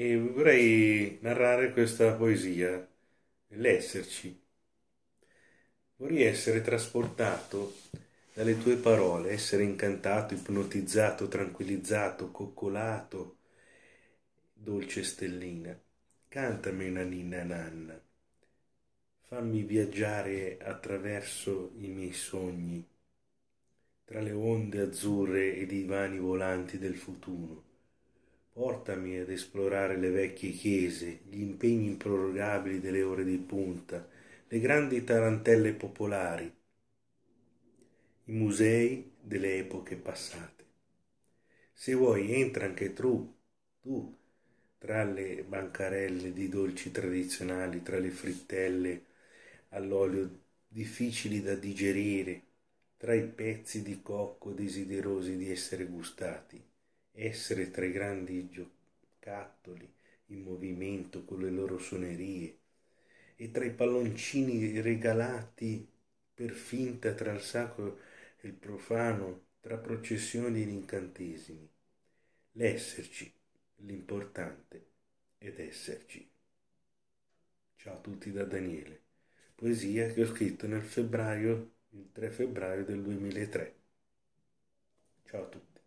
e vorrei narrare questa poesia, l'esserci. Vorrei essere trasportato dalle tue parole, essere incantato, ipnotizzato, tranquillizzato, coccolato, dolce stellina. Cantami una ninna nanna, fammi viaggiare attraverso i miei sogni, tra le onde azzurre ed i vani volanti del futuro Portami ad esplorare le vecchie chiese, gli impegni improrogabili delle ore di punta, le grandi tarantelle popolari, i musei delle epoche passate. Se vuoi, entra anche tu, tu, tra le bancarelle di dolci tradizionali, tra le frittelle all'olio difficili da digerire, tra i pezzi di cocco desiderosi di essere gustati essere tra i grandi giocattoli in movimento con le loro suonerie e tra i palloncini regalati per finta tra il sacro e il profano, tra processioni ed incantesimi. L'esserci, l'importante, ed esserci. Ciao a tutti da Daniele, poesia che ho scritto nel febbraio, il 3 febbraio del 2003. Ciao a tutti.